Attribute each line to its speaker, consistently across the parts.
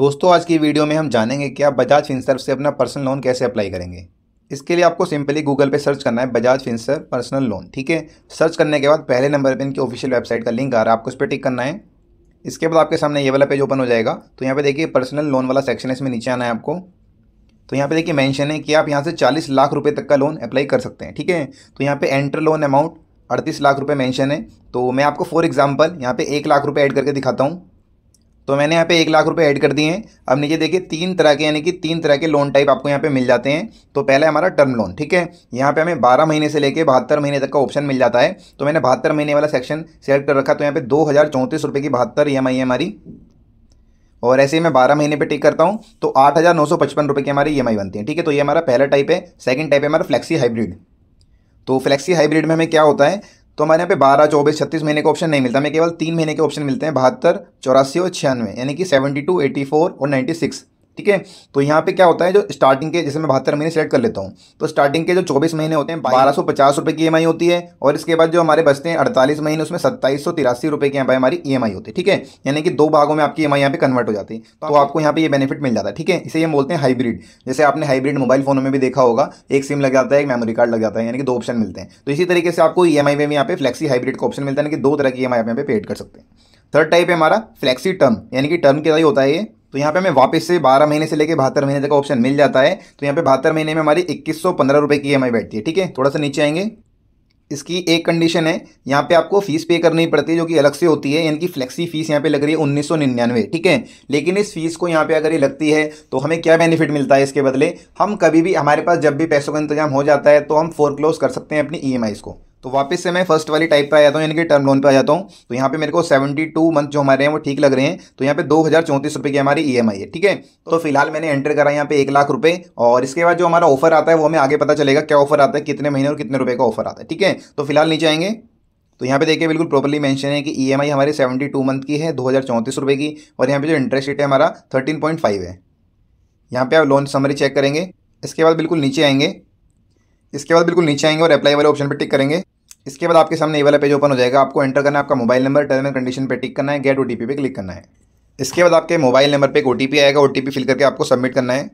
Speaker 1: दोस्तों आज की वीडियो में हम जानेंगे कि आप बजाज फिनसर्व से अपना पर्सनल लोन कैसे अप्लाई करेंगे इसके लिए आपको सिंपली गूगल पे सर्च करना है बजाज फिंसर पर्सनल लोन ठीक है सर्च करने के बाद पहले नंबर पर इनकी ऑफिशियल वेबसाइट का लिंक आ रहा है आपको उस पर टिक करना है इसके बाद आपके सामने ये वाला पेज ओपन हो जाएगा तो यहाँ पे देखिए पर्सनल लोन वाला सेक्शन है इसमें नीचे आना है आपको तो यहाँ पे देखिए मैंशन है कि आप यहाँ से चालीस लाख रुपये तक का लोन अप्लाई कर सकते हैं ठीक है तो यहाँ पर एंटर लोन अमाउंट अड़तीस लाख रुपये मैंशन है तो मैं आपको फॉर एग्जाम्पल यहाँ पे एक लाख रुपये एड करके दिखाता हूँ तो मैंने यहाँ पे एक लाख रुपए ऐड कर दिए हैं अब नीचे देखिए तीन तरह के यानी कि तीन तरह के लोन टाइप आपको यहाँ पे मिल जाते हैं तो पहला हमारा टर्म लोन ठीक है यहाँ पे हमें 12 महीने से लेके बहत्तर महीने तक का ऑप्शन मिल जाता है तो मैंने बहत्तर महीने वाला सेक्शन सेलेक्ट कर रखा तो यहाँ पे दो हज़ार चौंतीस रुपये की बहत्तर ई एम आई है हमारी और ऐसे ही मैं बारह महीने पे टिक करता हूँ तो आठ हज़ार नौ सौ पचपन रुपये की हमारी ई एम आई बनती है ठीक है तो ये हमारा पहला टाइप है सेकंड टाइप है हमारा फ्लेक्सी हाइब्रिड तो फ्लेक्सी हाइब्रिड में हमें क्या होता है तो हमारे यहाँ पे बारह चौबीस छत्तीस महीने का ऑप्शन नहीं मिलता हमें केवल तीन महीने के ऑप्शन मिलते हैं बहत्तर चौरासी और छियानवे यानी कि सेवेंटी टू एटी फोर और नाइन्टी सिक्स ठीक है तो यहाँ पे क्या होता है जो स्टार्टिंग के जैसे मैं बहत्तर महीने सेलेक्ट कर लेता हूँ तो स्टार्टिंग के जो चौबीस महीने होते हैं बारह सौ पचास रुपये की ई e होती है और इसके बाद जो हमारे बचते हैं अड़तालीस महीने उसमें सत्ताईस सौ तिरासी रुपये की यहाँ पर हमारी ई e होती है ठीक है यानी कि दो भागों में आपकी ई e एम यहाँ पे कन्वर्ट हो जाती है तो, तो आपको यहाँ पे ये बेनिफिट मिल जाता है ठीक है इसे हम बोलते हैं हाइब्रिड जैसे आपने हाइब्रिड मोबाइल फोनों में भी देखा होगा एक सिम लग जाता है एक मेमोरी कार्ड लग जाता है यानी कि दो ऑप्शन मिलते हैं तो इसी तरीके से आपको ई एम आई में यहाँ पे फ्लेक्सी हाइब्रिड का ऑप्शन मिलता है यानी कि दो तरह की ई एम आप पे पेड कर सकते हैं थर्ड टाइप है हमारा फ्लेक्सी टर्म यानी कि टर्म के लिए होता है ये तो यहाँ पे हमें वापस से 12 महीने से लेकर बहत्तर महीने तक ऑप्शन मिल जाता है तो यहाँ पे बहत्तर महीने में हमारी इक्कीस सौ पंद्रह रुपये की ई बैठती है ठीक है थोड़ा सा नीचे आएंगे इसकी एक कंडीशन है यहाँ पे आपको फीस पे करनी पड़ती है जो कि अलग से होती है यानी कि फ्लेक्सी फीस यहाँ पे लग रही है उन्नीस सौ निन्यानवे ठीक है लेकिन इस फीस को यहाँ पे अगर ये लगती है तो हमें क्या बेनिफिट मिलता है इसके बदले हम कभी भी हमारे पास जब भी पैसों का इंतजाम हो जाता है तो हम फोर क्लोज कर सकते हैं अपनी ई को तो वापस से मैं फर्स्ट वाली टाइप पे आ जाता हूँ यानी कि टर्म लोन पे आ जाता हूँ तो यहाँ पे मेरे को 72 मंथ जो हमारे हैं वो ठीक लग रहे हैं तो यहाँ पे दो हज़ार चौंतीस रुपये की हमारी ईएमआई e है ठीक है तो फिलहाल मैंने एंटर करा यहाँ पे एक लाख रुपये और इसके बाद जो हमारा ऑफर आता है वो हमें आगे पता चलेगा क्या ऑफर आता है कितने महीने और कितने रुपये का ऑफर आता है ठीक है तो फिलहाल नीचे आएंगे तो यहाँ पे देखिए बिल्कुल प्रॉपर्ली मेंशन है कि ईएमआई हमारी 72 मंथ की है दो हज़ार चौंतीस रुपये की और यहाँ पे जो इंटरेस्ट रेट है हमारा 13.5 है यहाँ पे आप लोन समरी चेक करेंगे इसके बाद बिल्कुल नीचे आएंगे इसके बाद बिल्कुल नीचे आएंगे और अप्लाई वाले ऑप्शन पर टिक करेंगे इसके बाद आपके सामने ये वाला पेज ओपन हो जाएगा आपको एंटर करना है आपका mobile number term and condition पर टिक करना है गेट ओ पे क्लिक करना है इसके बाद आपके मोबाइल नंबर पर एक ओ आएगा ओ फिल करके आपको सबमिट करना है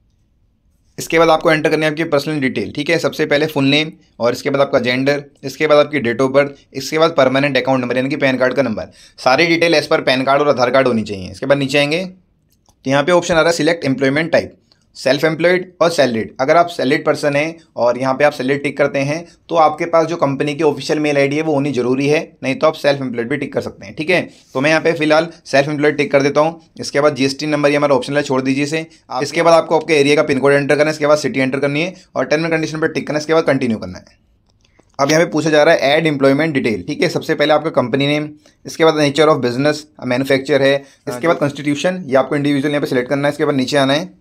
Speaker 1: इसके बाद आपको एंटर करनी है आपकी पर्सनल डिटेल ठीक है सबसे पहले फुल नेम और इसके बाद आपका जेंडर इसके बाद आपकी डेट ऑफ बर्थ इसके बाद परमानेंट अकाउंट नंबर यानी कि पैन कार्ड का नंबर सारी detail as per PAN card और आधार कार्ड होनी चाहिए इसके बाद नीचे आएंगे तो यहाँ पे ऑप्शन आ रहा है select employment type self employed और सैलरीड अगर आप सैलरीड पर्सन हैं और यहाँ पे आप सैलरी टिक करते हैं तो आपके पास जो कंपनी की ऑफिशियल मेल आईडी है वो होनी जरूरी है नहीं तो आप सेल्फ एम्प्लॉयड भी टिक कर सकते हैं ठीक है तो मैं यहाँ पे फिलहाल सेल्फ एम्प्लॉयड टिक कर देता हूँ इसके बाद जीएसटी नंबर ये हमारा है छोड़ दीजिए इसे इसके बाद आपको आपके एरिया का पिन कोड एंटर करना है इसके बाद सिटी एंटर करनी है और टर्म एंड कंडीशन पर टिक करना है इसके बाद कंटिन्यू करना है अब यहाँ पे पूछा जा रहा है एड एम्प्लॉयमेंट डिटेल ठीक है सबसे पहले आपका कंपनी नेम इसके बाद नेचर ऑफ बिजनेस मैन्युफैक्चर है हाँ इसके बाद कॉन्स्टिट्यूशन ये आपको इंडिविजुअल यहाँ पे सिलेक्ट करना है इसके बाद नीचे आना है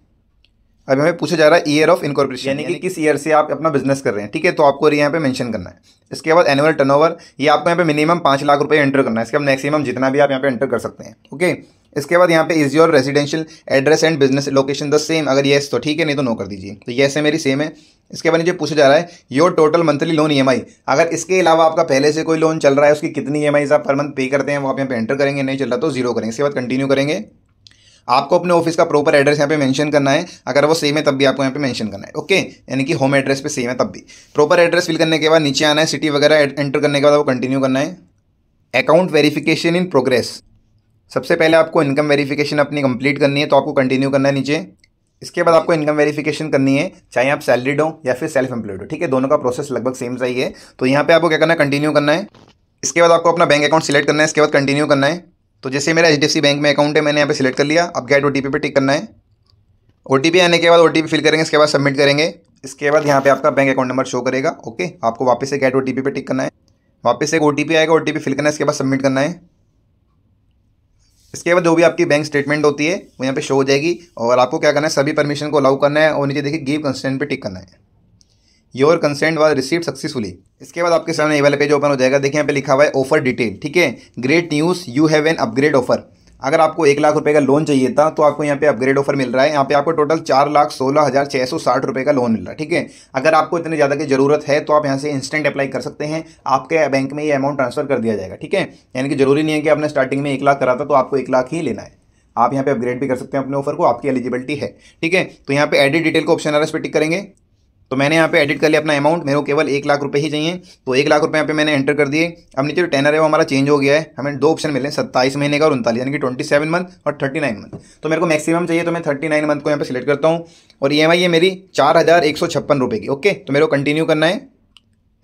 Speaker 1: अभी हमें पूछा जा रहा है ईयर ऑफ इनकॉर्पोरेशन यानी कि किस ईयर से आप अपना बिजनेस कर रहे हैं ठीक है तो आपको यहाँ पे मेंशन करना है इसके बाद एनुअल टर्नओवर ये आपको यहाँ पे मिनिमम पाँच लाख रुपए एंटर करना है इसके बाद मैक्सिमम जितना भी आप यहाँ पे एंटर कर सकते हैं ओके इसके बाद यहाँ पे is your residential address and business location the same अगर येस तो ठीक है नहीं तो नो कर दीजिए तो येस है मेरी सेम है इसके बाद जो पूछा जा रहा है योर टोटल मंथली लोन ई अगर इसके अलावा आपका पहले से कोई लोन चल रहा है उसकी कितनी ई e आप पर मंथ पे करते हैं वो आप यहाँ पे एंटर करेंगे नहीं चल रहा तो जीरो करेंगे इसके बाद कंटिन्यू करेंगे आपको अपने ऑफिस का प्रॉपर एड्रेस यहाँ पे मेंशन करना है अगर वो सेम है तब भी आपको यहाँ पे मेंशन करना है ओके यानी कि होम एड्रेस पे सेम है तब भी प्रॉपर एड्रेस फिल करने के बाद नीचे आना है सिटी वगैरह एंटर करने के बाद वो कंटिन्यू करना है अकाउंट वेरीफिकेशन इन प्रोग्रेस सबसे पहले आपको इनकम वेरीफिकेशन अपनी कंप्लीट करनी है तो आपको कंटिन्यू करना है नीचे इसके बाद आपको इनकम वेरिफिकेशन करनी है चाहे आप सैलरीड हो या फिर सेल्फ एम्प्लॉयड हो ठीक है दोनों का प्रोसेस लगभग सेम सही है तो यहाँ पे आपको क्या करना है कंटिन्यू करना है इसके बाद आपको अपना बैंक अकाउंट सिलेक्ट करना है इसके बाद कंटिन्यू करना है तो जैसे मेरा एच बैंक में अकाउंट है मैंने यहाँ पे सिलेक्ट कर लिया अब गेट ओ टी पे टिक करना है ओ आने के बाद ओ फिल करेंगे इसके बाद सबमिट करेंगे इसके बाद यहाँ पे आपका बैंक अकाउंट नंबर शो करेगा ओके आपको वापस से गेट ओ पे टिक करना है वापस से एक ओ आएगा ओ फिल करना है इसके बाद सबमिट करना है इसके बाद जो भी आपकी बैंक स्टेटमेंट होती है वो यहाँ पे शो हो जाएगी और आपको क्या करना है सभी परमिशन को अलाउ करना है और नीचे देखिए गिव कंसेंट पे टिक करना है your consent was received successfully इसके बाद आपके सामने ये वाला पेज ओपन हो जाएगा देखिए यहाँ पे लिखा हुआ है ऑफर डिटेल ठीक है great news you have an upgrade offer अगर आपको एक लाख रुपए का लोन चाहिए था तो आपको यहाँ पे अपग्रेड ऑफर मिल रहा है यहाँ पे आपको टोटल चार लाख सोलह हज़ार छः सौ साठ रुपये का लोन मिल रहा है ठीक है अगर आपको इतने ज़्यादा की ज़रूरत है तो आप यहाँ से इंस्टेंट अप्लाई कर सकते हैं आपके बैंक में ये अमाउंट ट्रांसफर कर दिया जाएगा ठीक है यानी कि जरूरी नहीं है कि आपने स्टार्टिंग में एक लाख करा था तो आपको एक लाख ही लेना है आप यहाँ पे अपग्रेड भी कर सकते हैं अपने ऑफर को आपकी एलिजिबिलिटी है ठीक है तो यहाँ पे एडिट डिटेल का ऑप्शन आ रहा है इस पर टिक करेंगे तो मैंने यहाँ पे एडिट कर लिया अपना अमाउंट मेरे को केवल एक लाख रुपये ही चाहिए तो एक लाख रुपये यहाँ पे मैंने एंटर कर दिए अब नीचे जो टेनर है वो हमारा चेंज हो गया है हमें दो ऑप्शन मिले सत्ताईस महीने का और उनतालीस यानी कि ट्वेंटी सेवन मंथ और थर्टी नाइन मंथ तो मेरे को मैक्सिमम चाहिए तो मैं थर्टी नाइन मंथ को यहाँ पर सिलेक्ट करता हूँ और ई एम आई है मेरी चार हज़ार एक सौ छप्पन रुपये की ओके तो मेरे को कंटिन्यू करना है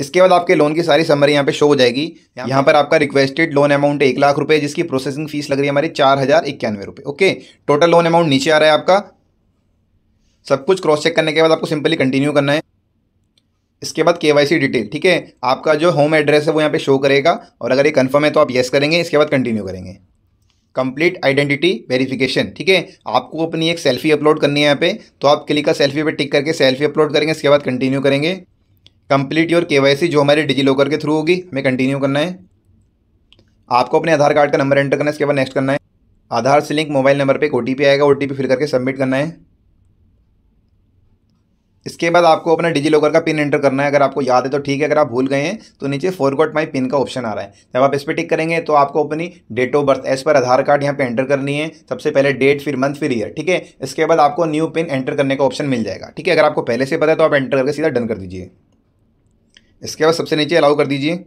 Speaker 1: इसके बाद आपके लोन की सारी समरी यहाँ पे शो हो जाएगी यहाँ पर आपका रिक्वेस्टेड लोन अमाउंट एक लाख रुपए जिसकी प्रोसेसिंग फीस लग रही है हमारी चार हज़ार इक्यानवे रुपये ओके टोटल लोन अमाउंट नीचे आ रहा है आपका सब कुछ क्रॉस चेक करने के बाद आपको सिंपली कंटिन्यू करना है इसके बाद के डिटेल ठीक है आपका जो होम एड्रेस है वो यहाँ पे शो करेगा और अगर ये कंफर्म है तो आप येस करेंगे इसके बाद कंटिन्यू करेंगे कंप्लीट आइडेंटिटी वेरिफिकेशन ठीक है आपको अपनी एक सेल्फी अपलोड करनी है यहाँ पे तो आप क्लिक का सेल्फी पे टिक करके सेल्फी अपलोड करेंगे इसके बाद कंटिन्यू करेंगे कंप्लीट योर के जो हमारे डिजी लॉकर के थ्रू होगी हमें कंटिन्यू करना है आपको अपने आधार कार्ड का नंबर एंटर करना है इसके बाद नेक्स्ट करना है आधार से लिंक मोबाइल नंबर पर एक ओ आएगा ओ फिल करके सबमिट करना है इसके बाद आपको अपना डिजी लॉकर का पिन एंटर करना है अगर आपको याद है तो ठीक है अगर आप भूल गए हैं तो नीचे फॉरगॉट माई पिन का ऑप्शन आ रहा है जब आप इस पर टिक करेंगे तो आपको अपनी date of birth as per Aadhaar card यहाँ पे एंटर करनी है सबसे पहले डेट फिर मंथ फिर ईयर ठीक है इसके बाद आपको न्यू पिन एंटर करने का ऑप्शन मिल जाएगा ठीक है अगर आपको पहले से पता है तो आप एंटर करके सीधा डन कर दीजिए इसके बाद सबसे नीचे अलाउ कर दीजिए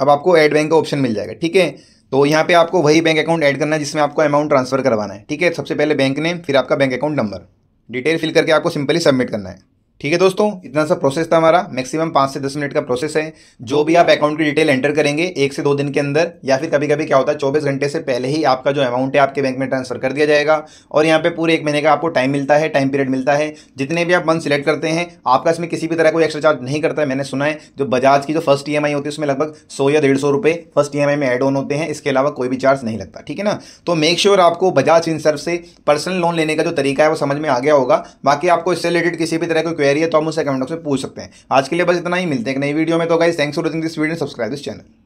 Speaker 1: अब आपको एड बैंक का ऑप्शन मिल जाएगा ठीक है तो यहाँ पर आपको वही बैंक अकाउंट ऐड करना है जिसमें आपको अमाउंट ट्रांसफर करवाना है ठीक है सबसे पहले बैंक नेम फिर आपका bank account number detail fill करके आपको सिंपली सबमिट करना है ठीक है दोस्तों इतना सा प्रोसेस था हमारा मैक्सिमम पाँच से दस मिनट का प्रोसेस है जो भी आप अकाउंट की डिटेल एंटर करेंगे एक से दो दिन के अंदर या फिर कभी कभी क्या होता है चौबीस घंटे से पहले ही आपका जो अमाउंट है आपके बैंक में ट्रांसफर कर दिया जाएगा और यहाँ पे पूरे एक महीने का आपको टाइम मिलता है टाइम पीरियड मिलता है जितने भी आप मंथ सिलेक्ट करते हैं आपका इसमें किसी भी तरह कोई एक्स्ट्रा चार्ज नहीं करता है मैंने सुना है जो बजाज की जो फर्स्ट ई होती है उसमें लगभग सौ या डेढ़ सौ रुपये फर्स्ट ई में एड ऑन होते हैं इसके अलावा कोई भी चार्ज नहीं लगता ठीक है ना तो मेक श्योर आपको बजाज इन से पर्सनल लोन लेने का जो तरीका है वो समझ में आ गया होगा बाकी आपको इससे रिलेटेड किसी भी तरह कोई क्वेरी है तो हम उसे कमेंट बॉक्स में पूछ सकते हैं आज के लिए बस इतना ही मिलते हैं एक नई वीडियो में तो guys thanks for watching this video subscribe this channel